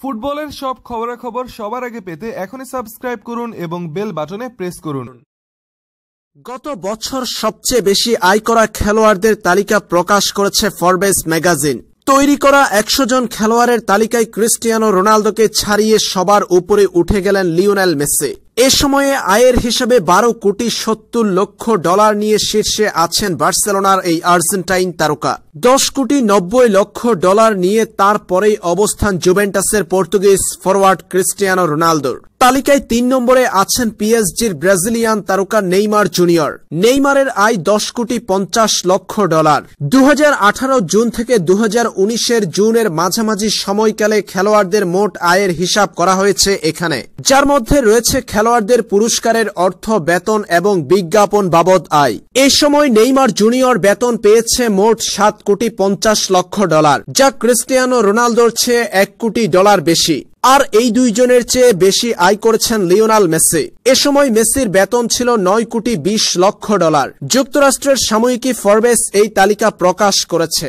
ফুটবলের সব খবরাখবর সবার আগে পেতে এখনই সাবস্ক্রাইব করুন এবং বেল বাটনে প্রেস করুন গত বছর সবচেয়ে বেশি আয় করা খেলোয়াড়দের তালিকা প্রকাশ করেছে ফরবেস ম্যাগাজিন তৈরি করা একশো জন খেলোয়াড়ের তালিকায় ক্রিস্টিয়ানো রোনালদোকে ছাড়িয়ে সবার উপরে উঠে গেলেন লিওনেল মেসে এ সময়ে আয়ের হিসেবে বারো কোটি সত্তর লক্ষ ডলার নিয়ে শীর্ষে আছেন বার্সেলোনার এই আর্জেন্টাইন তারকা দশ কোটি নব্বই লক্ষ ডলার নিয়ে তারপরেই অবস্থান জুভেন্টাসের পর্তুগিজ ফরওয়ার্ড ক্রিস্টিয়ানো রোনালদোর তালিকায় তিন নম্বরে আছেন পিএসজির ব্রাজিলিয়ান তারকা নেইমার জুনিয়র নেইমারের আয় দশ কোটি পঞ্চাশ লক্ষ ডলার দু জুন থেকে দু এর জুনের মাঝামাঝি সময়কালে খেলোয়াড়দের মোট আয়ের হিসাব করা হয়েছে এখানে যার মধ্যে রয়েছে খেলোয়াড়দের পুরস্কারের অর্থ বেতন এবং বিজ্ঞাপন বাবদ আয় এ সময় নেইমার জুনিয়র বেতন পেয়েছে মোট সাত কোটি পঞ্চাশ লক্ষ ডলার যা ক্রিস্টিয়ানো রোনালদোর চেয়ে এক কোটি ডলার বেশি আর এই দুইজনের চেয়ে বেশি আয় করেছেন লিওনাল মেসি এ সময় মেসির বেতন ছিল নয় কোটি বিশ লক্ষ ডলার যুক্তরাষ্ট্রের সাময়িকী ফরবেস এই তালিকা প্রকাশ করেছে